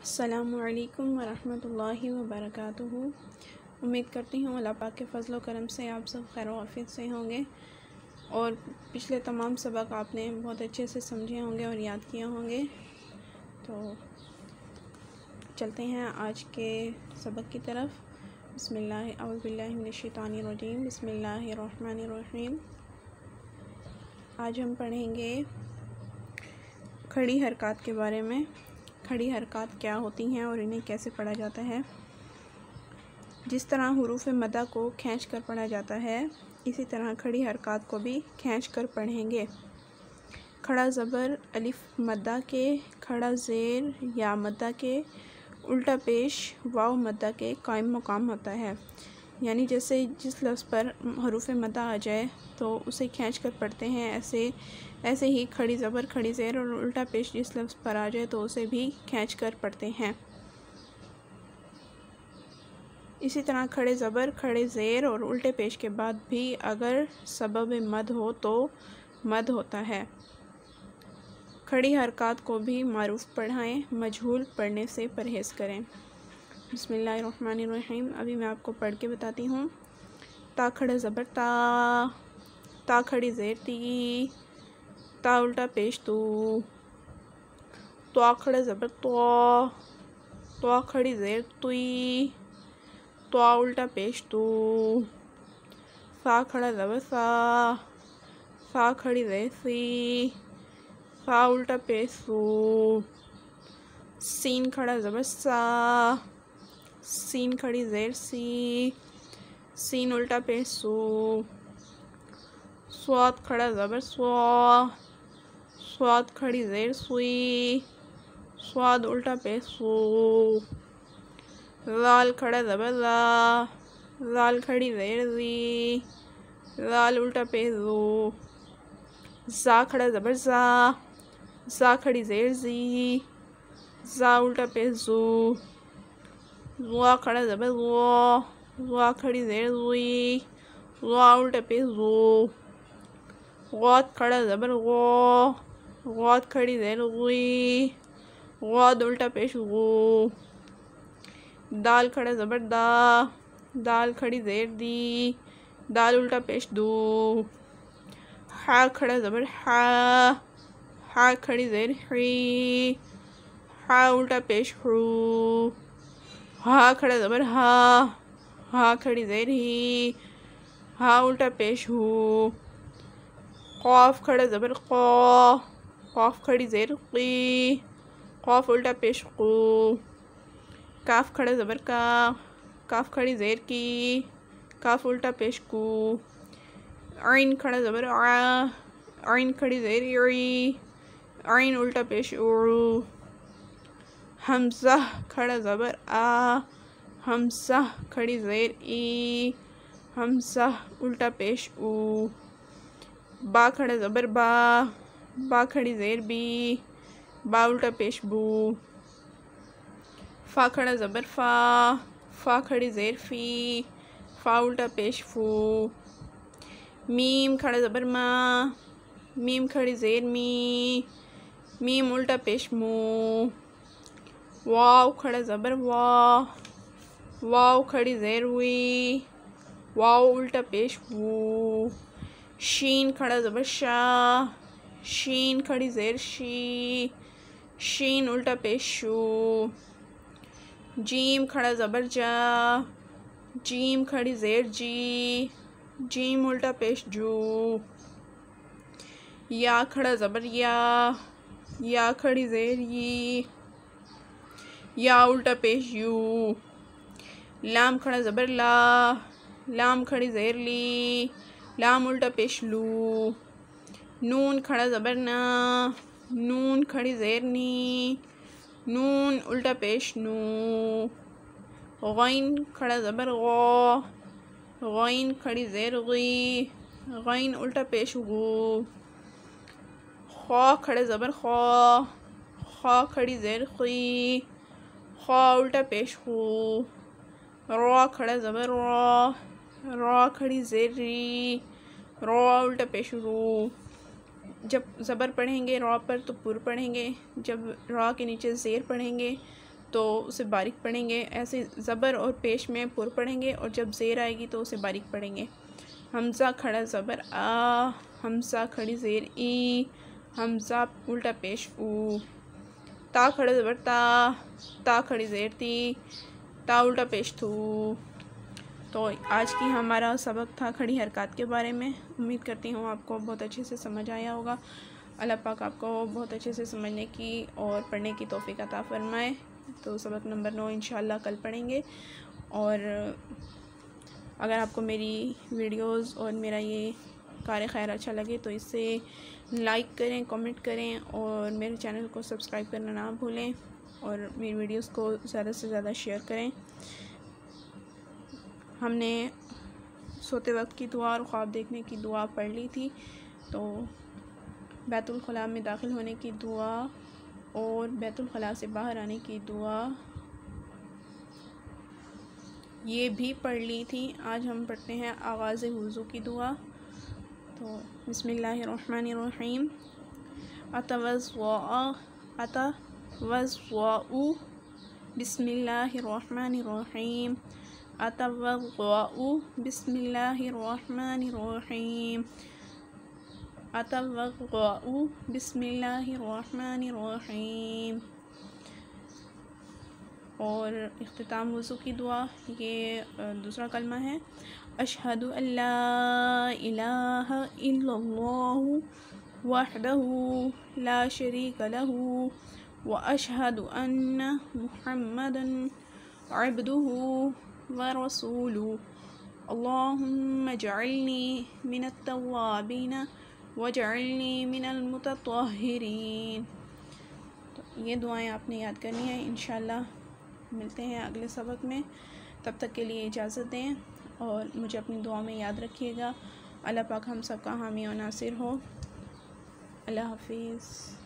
अल्लाम वरहमल वबरक उम्मीद करती हूँ अल्लाह पाक के फजल करम से आप सब खैर वाफियत से होंगे और पिछले तमाम सबक आपने बहुत अच्छे से समझे होंगे और याद किए होंगे तो चलते हैं आज के सबक की तरफ बसमिल्लाशैतानरजीम बसमिल्लाम आज हम पढ़ेंगे खड़ी हरकत के बारे में खड़ी हरकत क्या होती हैं और इन्हें कैसे पढ़ा जाता है जिस तरह हरूफ मदा को खींच कर पढ़ा जाता है इसी तरह खड़ी हरकत को भी खींच कर पढ़ेंगे खड़ा ज़बर अलिफ मदा के खड़ा ज़ेर या मदा के उल्टा पेश वाव मदा के कायम मकाम होता है यानी जैसे जिस लफ्ज़ पर हरूफ मदा आ जाए तो उसे खींच कर पढ़ते हैं ऐसे ऐसे ही खड़ी ज़बर खड़ी ज़ैर और उल्टा पेश जिस लफ्ज़ पर आ जाए तो उसे भी खींच कर पढ़ते हैं इसी तरह खड़े ज़बर खड़े ज़ेर और उल्टे पेश के बाद भी अगर सबब मद हो तो मद होता है खड़ी हरकत को भी मरूफ पढ़ाएँ मजहूल पढ़ने से परहेज़ करें बसमीम अभी मैं आपको पढ़ के बताती हूँ ता खड़े ज़बर ता ता खड़ी ज़ेर ती ता उल्टा पेश तू तो खड़े ज़बर तो तो खड़ी ज़ेर तुई तो उल्टा पेश तू सा खड़ा ज़बर सा सा खड़ी जे सी सा उल्टा पेश सू सीन खड़ा ज़बर सा सीन खड़ी जेर सी सीन उल्टा पे सो स्वाद खड़ा ज़बर स्वा स्वाद खड़ी जेर सुई स्वाद उल्टा पे सो लाल खड़ा ज़बर ला लाल खड़ी जेर जी लाल उल्टा पे जो जा खड़ा ज़बर जा जा खड़ी जेर जी जा उल्टा पे जो जुआ खड़ा जब जुआ जुआ खड़ी जेर जुई जुआ उल्टे पे रो गौत खड़ा जबर गो गौत खड़ी जेर गुई गौत उल्टा पेश गो दाल खड़ा जबर दा दाल खड़ी जेर दी दाल उल्टा पेश दो हा खड़ा जबर हा हा खड़ी जेर ही हा उल्टा पेश हू हाँ खड़ा ज़बर हाँ हाँ खड़ी ज़ेर ही हाँ उल्टा पेश हूँ खौफ खड़ा ज़बर खौ खौफ खड़ी ज़ेर की खौफ उल्टा पेश को काफ खड़ा ज़बर का काफ खड़ी ज़ेर की काफ उल्टा पेश को आइन खड़ा ज़बर आ हाँ, आइन खड़ी ज़ेर आइन उल्टा पेश उड़ू हमसा खड़ा ज़बर आ हमसा खड़ी ज़ेर ई हमसा उल्टा पेश ऊ बा खड़ा ज़बर बा बा खड़ी ज़ेर बी बा उल्टा पेश बू फ़ा खड़ा ज़बर फ़ा फ़ा खड़ी ज़ेर फ़ी फ़ा उल्टा पेश फू मीम खड़ा ज़बर मा मीम खड़ी ज़ेर मी मीम उल्टा पेश मू वाव खड़ा ज़बर वाह वाव खड़ी ज़ेर हुई वाव उल्टा पेश वो शीन खड़ा ज़बर शाह शीन खड़ी ज़ेर शी शीन उल्टा पेश जीम खड़ा ज़बर जा जीम खड़ी ज़ेर जी जीम उल्टा पेश जू या खड़ा ज़बर या या खड़ी ज़ेर यी یا الټه پیش یو لام کھڑا زبر لا لام کھڑی زیر لی لام الٹا پیش لو نون کھڑا زبر نا نون کھڑی زیر نی نون الٹا پیش نو غین کھڑا زبر غو غین کھڑی زیر غی غین الٹا پیش غو خوا کھڑا زبر خوا خوا کھڑی زیر خوی ख्वा उल्टा पेश हो रॉ खड़ा ज़बर रॉ रॉ खड़ी जेरी रो उल्टा पेश रो जब ज़बर पढ़ेंगे रॉ पर तो पुर पढ़ेंगे जब रॉ के नीचे ज़ेर पढ़ेंगे तो उसे बारीक पढ़ेंगे ऐसे ज़बर और पेश में पुर पढ़ेंगे और जब ज़ेर आएगी तो उसे बारीक पढ़ेंगे हमजा खड़ा ज़बर आ हमजा खड़ी ज़ेर ई हमजा उल्टा पेश ऊ ता खड़े ज़बर ता खड़ी ज़ेर थी ता उल्टा पेश थू तो आज की हमारा सबक था खड़ी हरकत के बारे में उम्मीद करती हूँ आपको बहुत अच्छे से समझ आया होगा अल्लाह पाक आपको बहुत अच्छे से समझने की और पढ़ने की तोफ़ी अता फ़रमाए तो सबक नंबर नौ इन कल पढ़ेंगे और अगर आपको मेरी वीडियोस और मेरा ये कार खैर अच्छा लगे तो इसे लाइक करें कमेंट करें और मेरे चैनल को सब्सक्राइब करना ना भूलें और मेरी वीडियोस को ज़्यादा से ज़्यादा शेयर करें हमने सोते वक्त की दुआ और ख्वाब देखने की दुआ पढ़ ली थी तो बैतुलखला में दाखिल होने की दुआ और बैतुलखला से बाहर आने की दुआ ये भी पढ़ ली थी आज हम पढ़ते हैं आगाज़ वज़ू की दुआ بسم الله الرحمن الرحيم أتى أتوزع بسم الله الرحمن الرحيم أتوضأ بسم الله الرحمن الرحيم أتوضأ بسم الله الرحمن الرحيم और अख्ताम वज़ू की दुआ ये दूसरा कलमा है अशहद वहदह ला शरीक लह व अशहद अन महमद अबदह व रसूल अल्लाहुम्म जअलनी मिन अत्तवाबीन तो ये दुआएँ आपने याद करनी है इन मिलते हैं अगले सबक में तब तक के लिए इजाज़त दें और मुझे अपनी दुआ में याद रखिएगा अल्लाह पाक हम सब का हामी और नासिर हो अल्लाह हाफिज़